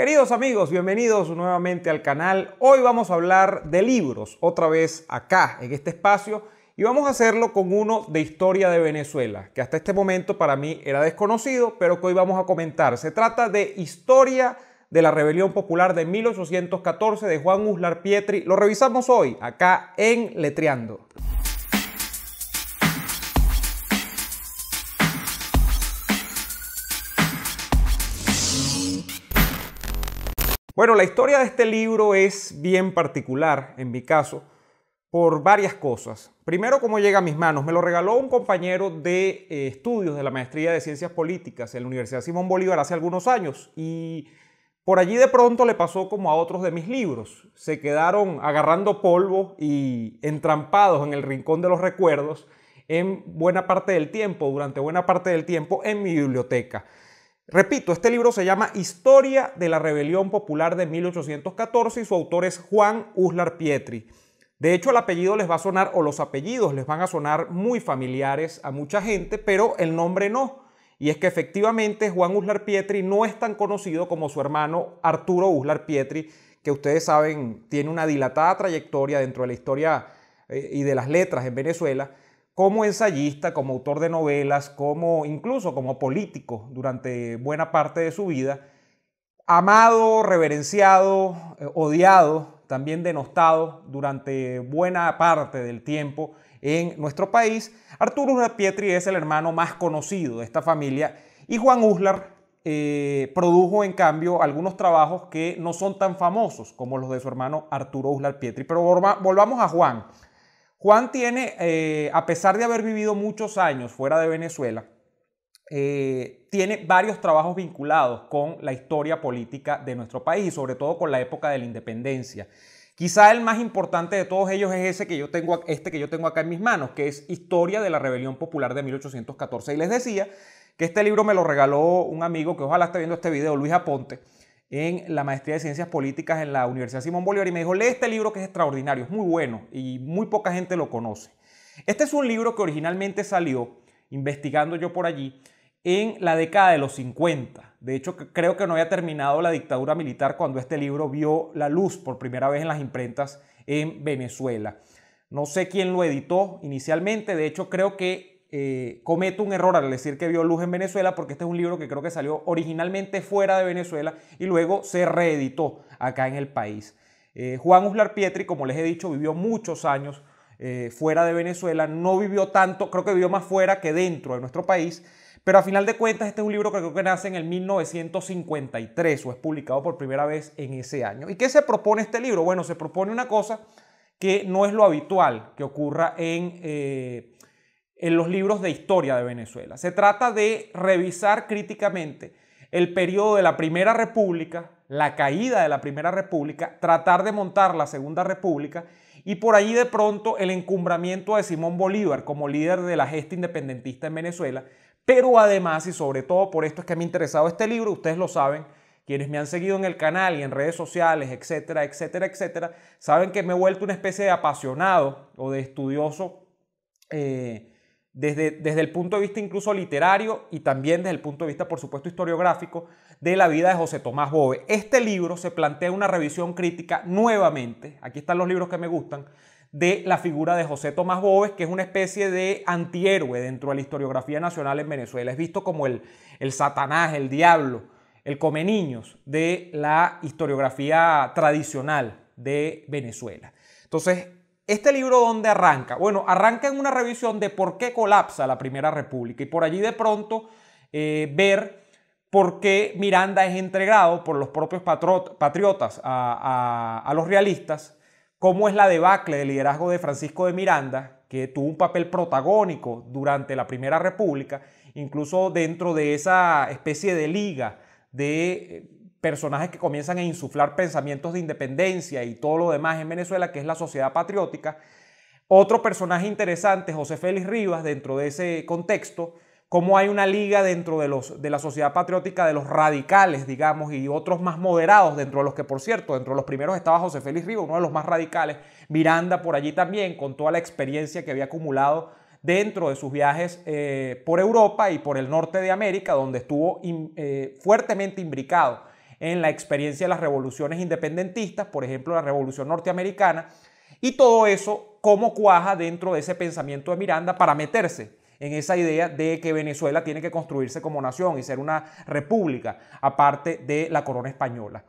Queridos amigos, bienvenidos nuevamente al canal. Hoy vamos a hablar de libros, otra vez acá, en este espacio, y vamos a hacerlo con uno de historia de Venezuela, que hasta este momento para mí era desconocido, pero que hoy vamos a comentar. Se trata de Historia de la Rebelión Popular de 1814 de Juan Uslar Pietri. Lo revisamos hoy, acá en Letreando. Bueno, la historia de este libro es bien particular, en mi caso, por varias cosas. Primero, cómo llega a mis manos. Me lo regaló un compañero de eh, estudios de la maestría de ciencias políticas en la Universidad Simón Bolívar hace algunos años y por allí de pronto le pasó como a otros de mis libros. Se quedaron agarrando polvo y entrampados en el rincón de los recuerdos en buena parte del tiempo, durante buena parte del tiempo en mi biblioteca. Repito, este libro se llama Historia de la Rebelión Popular de 1814 y su autor es Juan Uslar Pietri. De hecho, el apellido les va a sonar, o los apellidos les van a sonar muy familiares a mucha gente, pero el nombre no. Y es que efectivamente Juan Uslar Pietri no es tan conocido como su hermano Arturo Uslar Pietri, que ustedes saben tiene una dilatada trayectoria dentro de la historia eh, y de las letras en Venezuela como ensayista, como autor de novelas, como incluso como político durante buena parte de su vida, amado, reverenciado, eh, odiado, también denostado durante buena parte del tiempo en nuestro país, Arturo Pietri es el hermano más conocido de esta familia y Juan Uslar eh, produjo en cambio algunos trabajos que no son tan famosos como los de su hermano Arturo Uslar Pietri. Pero volvamos a Juan. Juan tiene, eh, a pesar de haber vivido muchos años fuera de Venezuela, eh, tiene varios trabajos vinculados con la historia política de nuestro país y sobre todo con la época de la independencia. Quizá el más importante de todos ellos es ese que yo tengo, este que yo tengo acá en mis manos, que es Historia de la Rebelión Popular de 1814. Y les decía que este libro me lo regaló un amigo que ojalá esté viendo este video, Luis Aponte en la maestría de ciencias políticas en la Universidad Simón Bolívar y me dijo, lee este libro que es extraordinario, es muy bueno y muy poca gente lo conoce. Este es un libro que originalmente salió, investigando yo por allí, en la década de los 50. De hecho, creo que no había terminado la dictadura militar cuando este libro vio la luz por primera vez en las imprentas en Venezuela. No sé quién lo editó inicialmente, de hecho creo que eh, comete un error al decir que vio luz en Venezuela, porque este es un libro que creo que salió originalmente fuera de Venezuela y luego se reeditó acá en el país. Eh, Juan Uslar Pietri, como les he dicho, vivió muchos años eh, fuera de Venezuela, no vivió tanto, creo que vivió más fuera que dentro de nuestro país, pero a final de cuentas este es un libro que creo que nace en el 1953 o es publicado por primera vez en ese año. ¿Y qué se propone este libro? Bueno, se propone una cosa que no es lo habitual que ocurra en eh, en los libros de historia de Venezuela. Se trata de revisar críticamente el periodo de la Primera República, la caída de la Primera República, tratar de montar la Segunda República y por ahí de pronto el encumbramiento de Simón Bolívar como líder de la gesta independentista en Venezuela. Pero además y sobre todo por esto es que me ha interesado este libro, ustedes lo saben, quienes me han seguido en el canal y en redes sociales, etcétera, etcétera, etcétera, saben que me he vuelto una especie de apasionado o de estudioso eh, desde, el punto de vista incluso literario y también desde el punto de vista, por supuesto, historiográfico, de la vida de José Tomás Bove. Este libro se plantea una revisión crítica nuevamente, aquí están los libros que me gustan, de la figura de José Tomás Boves, que es una especie de antihéroe dentro de la historiografía nacional en Venezuela. Es visto como el, el satanás, el diablo, el come niños de la historiografía tradicional de Venezuela. Entonces, ¿Este libro dónde arranca? Bueno, arranca en una revisión de por qué colapsa la Primera República y por allí de pronto eh, ver por qué Miranda es entregado por los propios patriotas a, a los realistas, cómo es la debacle del liderazgo de Francisco de Miranda, que tuvo un papel protagónico durante la Primera República, incluso dentro de esa especie de liga de eh, personajes que comienzan a insuflar pensamientos de independencia y todo lo demás en Venezuela, que es la sociedad patriótica. Otro personaje interesante, José Félix Rivas, dentro de ese contexto, cómo hay una liga dentro de, los, de la sociedad patriótica de los radicales, digamos, y otros más moderados, dentro de los que, por cierto, dentro de los primeros estaba José Félix Rivas, uno de los más radicales, Miranda por allí también, con toda la experiencia que había acumulado dentro de sus viajes eh, por Europa y por el norte de América, donde estuvo eh, fuertemente imbricado en la experiencia de las revoluciones independentistas, por ejemplo, la revolución norteamericana, y todo eso cómo cuaja dentro de ese pensamiento de Miranda para meterse en esa idea de que Venezuela tiene que construirse como nación y ser una república, aparte de la corona española.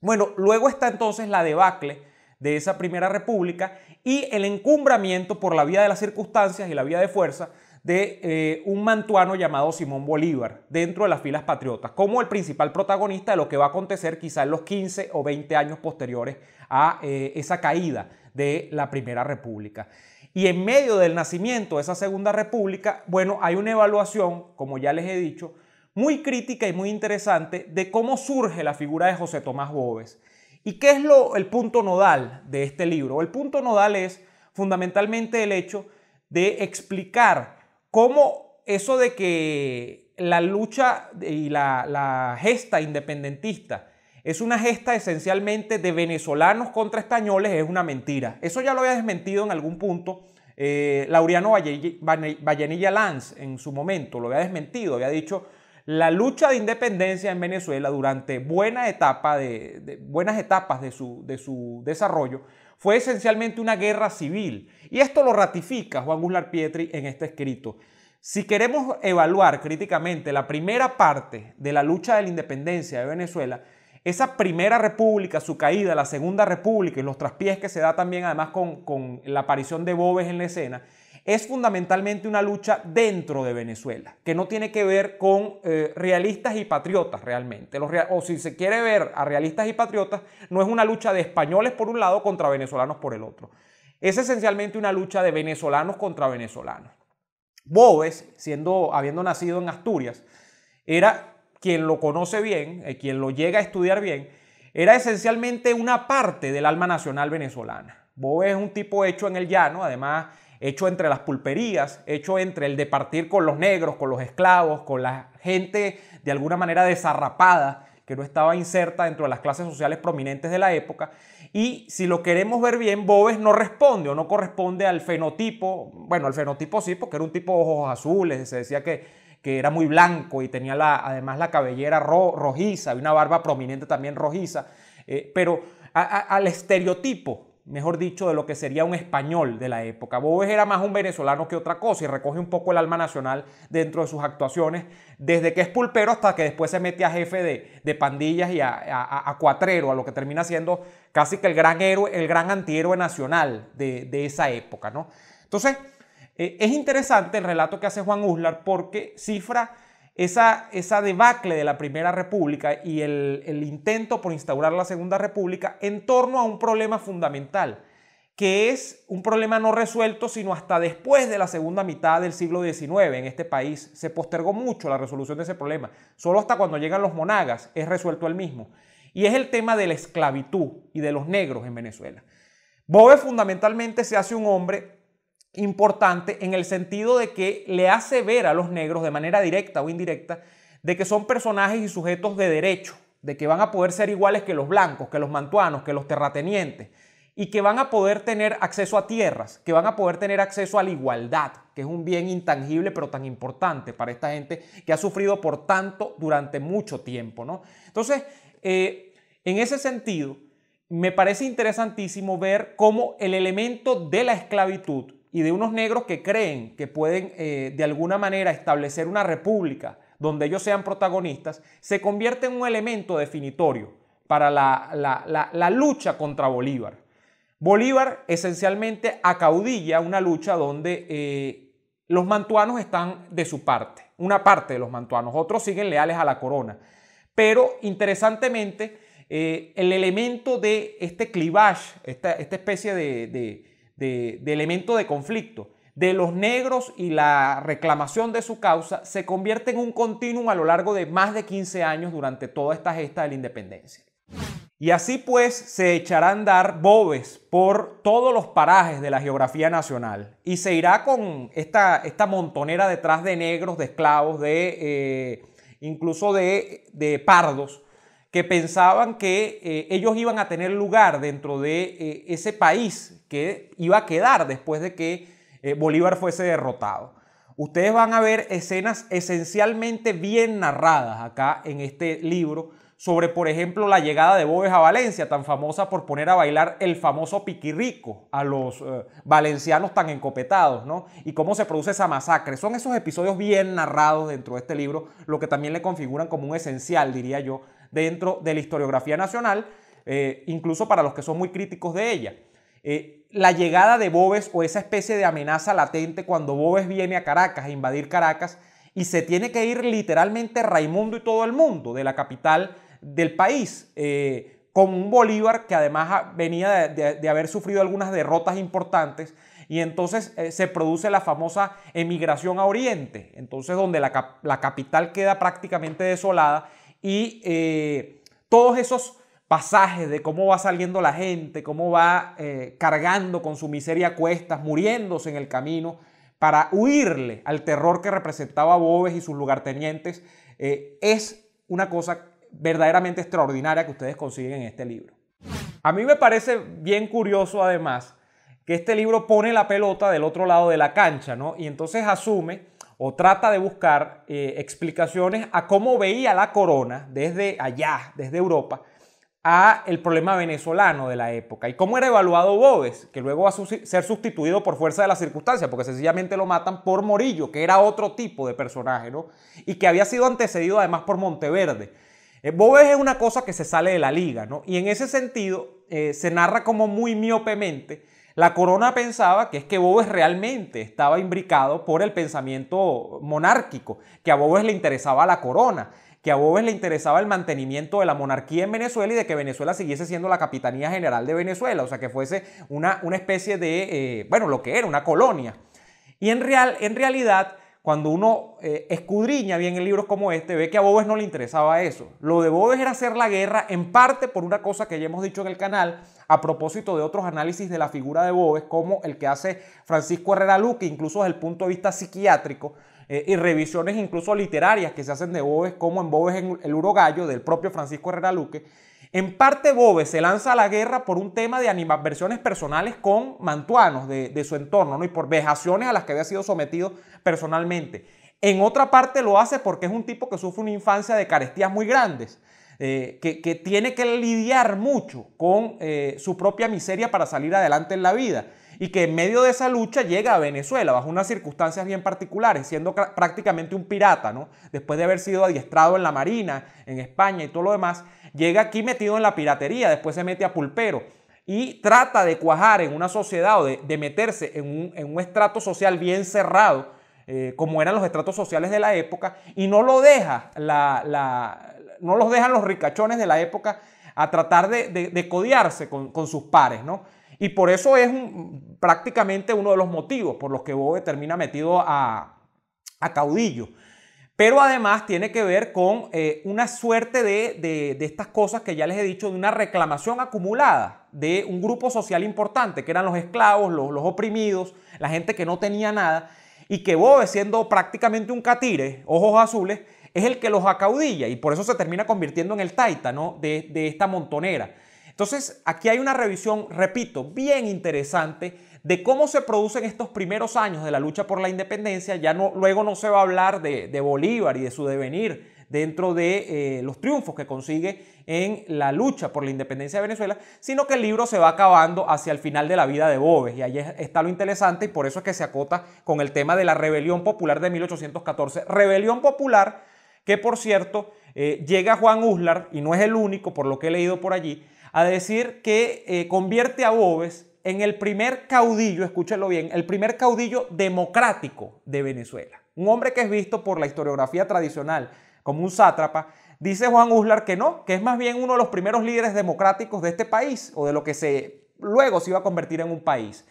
Bueno, luego está entonces la debacle de esa primera república y el encumbramiento por la vía de las circunstancias y la vía de fuerza de eh, un mantuano llamado Simón Bolívar dentro de las filas patriotas, como el principal protagonista de lo que va a acontecer quizá en los 15 o 20 años posteriores a eh, esa caída de la Primera República. Y en medio del nacimiento de esa Segunda República, bueno, hay una evaluación, como ya les he dicho, muy crítica y muy interesante de cómo surge la figura de José Tomás Boves. ¿Y qué es lo, el punto nodal de este libro? El punto nodal es fundamentalmente el hecho de explicar cómo eso de que la lucha y la, gesta independentista es una gesta esencialmente de venezolanos contra españoles es una mentira. Eso ya lo había desmentido en algún punto. Eh, Laureano Vallenilla Lanz en su momento lo había desmentido, había dicho la lucha de independencia en Venezuela durante buena etapa buenas etapas de su, de su desarrollo fue esencialmente una guerra civil. Y esto lo ratifica Juan Guslar Pietri en este escrito. Si queremos evaluar críticamente la primera parte de la lucha de la independencia de Venezuela, esa primera república, su caída, la segunda república y los traspiés que se da también además con, con la aparición de Boves en la escena, es fundamentalmente una lucha dentro de Venezuela, que no tiene que ver con eh, realistas y patriotas realmente. o si se quiere ver a realistas y patriotas, no es una lucha de españoles por un lado contra venezolanos por el otro. Es esencialmente una lucha de venezolanos contra venezolanos. Boves, siendo, habiendo nacido en Asturias, era quien lo conoce bien, eh, quien lo llega a estudiar bien, era esencialmente una parte del alma nacional venezolana. Boves es un tipo hecho en el llano, además hecho entre las pulperías, hecho entre el de partir con los negros, con los esclavos, con la gente de alguna manera desarrapada que no estaba inserta dentro de las clases sociales prominentes de la época. Y si lo queremos ver bien, Bobes no responde o no corresponde al fenotipo, bueno, al fenotipo sí, porque era un tipo de ojos azules, se decía que, que era muy blanco y tenía la, además la cabellera rojiza y una barba prominente también rojiza, eh, pero al estereotipo mejor dicho, de lo que sería un español de la época. Boves era más un venezolano que otra cosa y recoge un poco el alma nacional dentro de sus actuaciones, desde que es pulpero hasta que después se mete a jefe de, de pandillas y a, cuatrero, a lo que termina siendo casi que el gran héroe, el gran antihéroe nacional de, esa época, ¿no? Entonces, eh, es interesante el relato que hace Juan Uslar porque cifra esa, esa debacle de la Primera República y el, intento por instaurar la Segunda República en torno a un problema fundamental, que es un problema no resuelto sino hasta después de la segunda mitad del siglo XIX en este país. Se postergó mucho la resolución de ese problema. Solo hasta cuando llegan los monagas es resuelto el mismo. Y es el tema de la esclavitud y de los negros en Venezuela. Bove fundamentalmente se hace un hombre importante en el sentido de que le hace ver a los negros de manera directa o indirecta de que son personajes y sujetos de derecho, de que van a poder ser iguales que los blancos, que los mantuanos, que los terratenientes, y que van a poder tener acceso a tierras, que van a poder tener acceso a la igualdad, que es un bien intangible pero tan importante para esta gente que ha sufrido por tanto durante mucho tiempo. ¿no? Entonces, eh, en ese sentido, me parece interesantísimo ver cómo el elemento de la esclavitud y de unos negros que creen que pueden eh, de alguna manera establecer una república donde ellos sean protagonistas, se convierte en un elemento definitorio para la, lucha contra Bolívar. Bolívar esencialmente acaudilla una lucha donde eh, los mantuanos están de su parte, una parte de los mantuanos, otros siguen leales a la corona. Pero interesantemente, eh, el elemento de este clivage, esta, esta especie de de, elementos elemento de conflicto de los negros y la reclamación de su causa se convierte en un continuum a lo largo de más de 15 años durante toda esta gesta de la independencia. Y así pues se echarán dar bobes por todos los parajes de la geografía nacional y se irá con esta, esta montonera detrás de negros, de esclavos, de eh, incluso de, de pardos que pensaban que eh, ellos iban a tener lugar dentro de eh, ese país que iba a quedar después de que eh, Bolívar fuese derrotado. Ustedes van a ver escenas esencialmente bien narradas acá en este libro sobre, por ejemplo, la llegada de Boves a Valencia, tan famosa por poner a bailar el famoso piquirrico a los valencianos tan encopetados, ¿no? Y cómo se produce esa masacre. Son esos episodios bien narrados dentro de este libro, lo que también le configuran como un esencial, diría yo, dentro de la historiografía nacional, eh, incluso para los que son muy críticos de ella. Eh, la llegada de Boves o esa especie de amenaza latente cuando Boves viene a Caracas, a invadir Caracas, y se tiene que ir literalmente Raimundo y todo el mundo de la capital del país, eh, con un Bolívar que además venía de, haber sufrido algunas derrotas importantes, y entonces se produce la famosa emigración a Oriente, entonces donde la, la capital queda prácticamente desolada y eh, todos esos pasajes de cómo va saliendo la gente, cómo va eh, cargando con su miseria cuestas, muriéndose en el camino, para huirle al terror que representaba Bobes y sus lugartenientes, eh, es una cosa verdaderamente extraordinaria que ustedes consiguen en este libro. A mí me parece bien curioso además que este libro pone la pelota del otro lado de la cancha, ¿no? Y entonces asume o trata de buscar eh, explicaciones a cómo veía la corona desde allá, desde Europa, a el problema venezolano de la época y cómo era evaluado Boves, que luego va a ser sustituido por fuerza de las circunstancias, porque sencillamente lo matan por Morillo, que era otro tipo de personaje, ¿no? Y que había sido antecedido además por Monteverde. Eh, es una cosa que se sale de la liga, ¿no? Y en ese sentido eh, se narra como muy miopemente la corona pensaba que es que Boves realmente estaba imbricado por el pensamiento monárquico, que a Boves le interesaba la corona, que a Boves le interesaba el mantenimiento de la monarquía en Venezuela y de que Venezuela siguiese siendo la Capitanía General de Venezuela, o sea, que fuese una, una especie de, eh, bueno, lo que era, una colonia. Y en, real, en realidad cuando uno eh, escudriña bien en libros como este, ve que a Boves no le interesaba eso. Lo de Boves era hacer la guerra en parte por una cosa que ya hemos dicho en el canal a propósito de otros análisis de la figura de Boves, como el que hace Francisco Herrera Luque, incluso desde el punto de vista psiquiátrico, eh, y revisiones incluso literarias que se hacen de Boves, como en Boves en el Urogallo, del propio Francisco Herrera Luque, en parte Bove se lanza a la guerra por un tema de animadversiones personales con mantuanos de, su entorno ¿no? y por vejaciones a las que había sido sometido personalmente. En otra parte lo hace porque es un tipo que sufre una infancia de carestías muy grandes, eh, que, tiene que lidiar mucho con eh, su propia miseria para salir adelante en la vida y que en medio de esa lucha llega a Venezuela bajo unas circunstancias bien particulares, siendo prácticamente un pirata, ¿no? Después de haber sido adiestrado en la Marina, en España y todo lo demás, llega aquí metido en la piratería, después se mete a pulpero y trata de cuajar en una sociedad o de, meterse en un, estrato social bien cerrado, eh, como eran los estratos sociales de la época, y no lo deja la, no los dejan los ricachones de la época a tratar de, codiarse con, sus pares, ¿no? Y por eso es prácticamente uno de los motivos por los que Bove termina metido a, caudillo. Pero además tiene que ver con eh, una suerte de, estas cosas que ya les he dicho, de una reclamación acumulada de un grupo social importante, que eran los esclavos, los, oprimidos, la gente que no tenía nada, y que Bove, siendo prácticamente un catire, ojos azules, es el que los acaudilla y por eso se termina convirtiendo en el taita ¿no? de, de esta montonera. Entonces, aquí hay una revisión, repito, bien interesante de cómo se producen estos primeros años de la lucha por la independencia. Ya luego no se va a hablar de, Bolívar y de su devenir dentro de eh, los triunfos que consigue en la lucha por la independencia de Venezuela, sino que el libro se va acabando hacia el final de la vida de Boves. Y ahí está lo interesante y por eso es que se acota con el tema de la rebelión popular de 1814. Rebelión popular que, por cierto, eh, llega Juan Uslar, y no es el único por lo que he leído por allí, a decir que eh, convierte a Boves en el primer caudillo, escúchelo bien, el primer caudillo democrático de Venezuela. Un hombre que es visto por la historiografía tradicional como un sátrapa, dice Juan Uslar que no, que es más bien uno de los primeros líderes democráticos de este país o de lo que se, luego se iba a convertir en un país.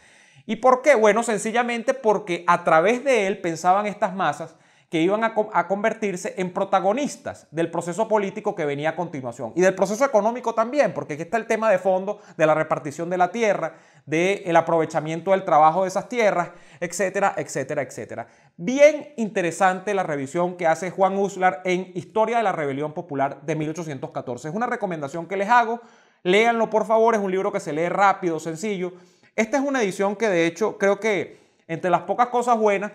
¿Y por qué? Bueno, sencillamente porque a través de él pensaban estas masas que iban a, convertirse en protagonistas del proceso político que venía a continuación y del proceso económico también, porque aquí está el tema de fondo de la repartición de la tierra, del aprovechamiento del trabajo de esas tierras, etcétera, etcétera, etcétera. Bien interesante la revisión que hace Juan Uslar en Historia de la Rebelión Popular de 1814. Es una recomendación que les hago. Léanlo por favor, es un libro que se lee rápido, sencillo. Esta es una edición que de hecho creo que entre las pocas cosas buenas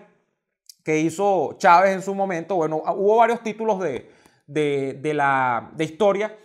que hizo Chávez en su momento. Bueno, ah, hubo varios títulos de, la, historia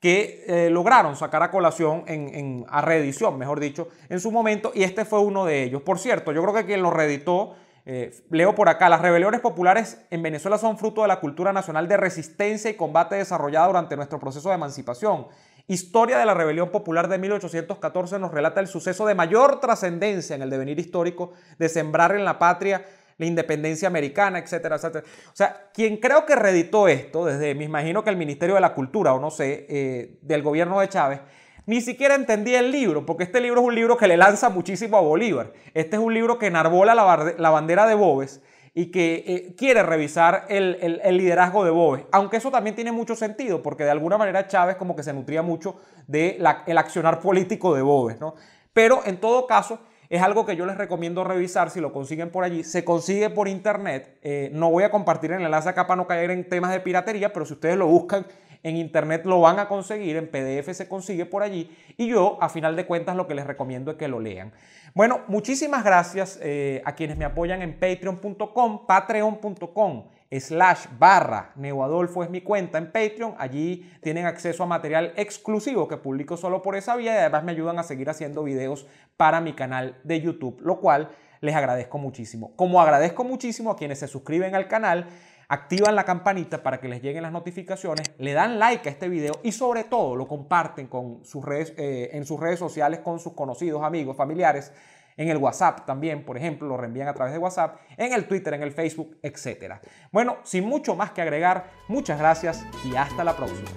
que eh, lograron sacar a colación en, en, a reedición, mejor dicho, en su momento, y este fue uno de ellos. Por cierto, yo creo que quien lo reeditó, eh, leo por acá, las rebeliones populares en Venezuela son fruto de la cultura nacional de resistencia y combate desarrollada durante nuestro proceso de emancipación. Historia de la Rebelión Popular de 1814 nos relata el suceso de mayor trascendencia en el devenir histórico de sembrar en la patria la independencia americana, etcétera, etcétera. O sea, quien creo que reeditó esto, desde me imagino que el Ministerio de la Cultura o no sé, eh, del gobierno de Chávez, ni siquiera entendía el libro, porque este libro es un libro que le lanza muchísimo a Bolívar. Este es un libro que enarbola la, bandera de Boves y que eh, quiere revisar el, liderazgo de Boves. Aunque eso también tiene mucho sentido, porque de alguna manera Chávez como que se nutría mucho del accionar político de Boves, ¿no? Pero en todo caso, es algo que yo les recomiendo revisar si lo consiguen por allí. Se consigue por internet. Eh, no voy a compartir el enlace acá para no caer en temas de piratería, pero si ustedes lo buscan en internet lo van a conseguir, en PDF se consigue por allí. Y yo, a final de cuentas, lo que les recomiendo es que lo lean. Bueno, muchísimas gracias eh, a quienes me apoyan en patreon.com, patreon.com slash barra neoadolfo es mi cuenta en Patreon. Allí tienen acceso a material exclusivo que publico solo por esa vía y además me ayudan a seguir haciendo videos para mi canal de YouTube, lo cual les agradezco muchísimo. Como agradezco muchísimo a quienes se suscriben al canal, activan la campanita para que les lleguen las notificaciones, le dan like a este video y sobre todo lo comparten con sus redes, eh, en sus redes sociales con sus conocidos, amigos, familiares en el WhatsApp también, por ejemplo, lo reenvían a través de WhatsApp, en el Twitter, en el Facebook, etc. Bueno, sin mucho más que agregar, muchas gracias y hasta la próxima.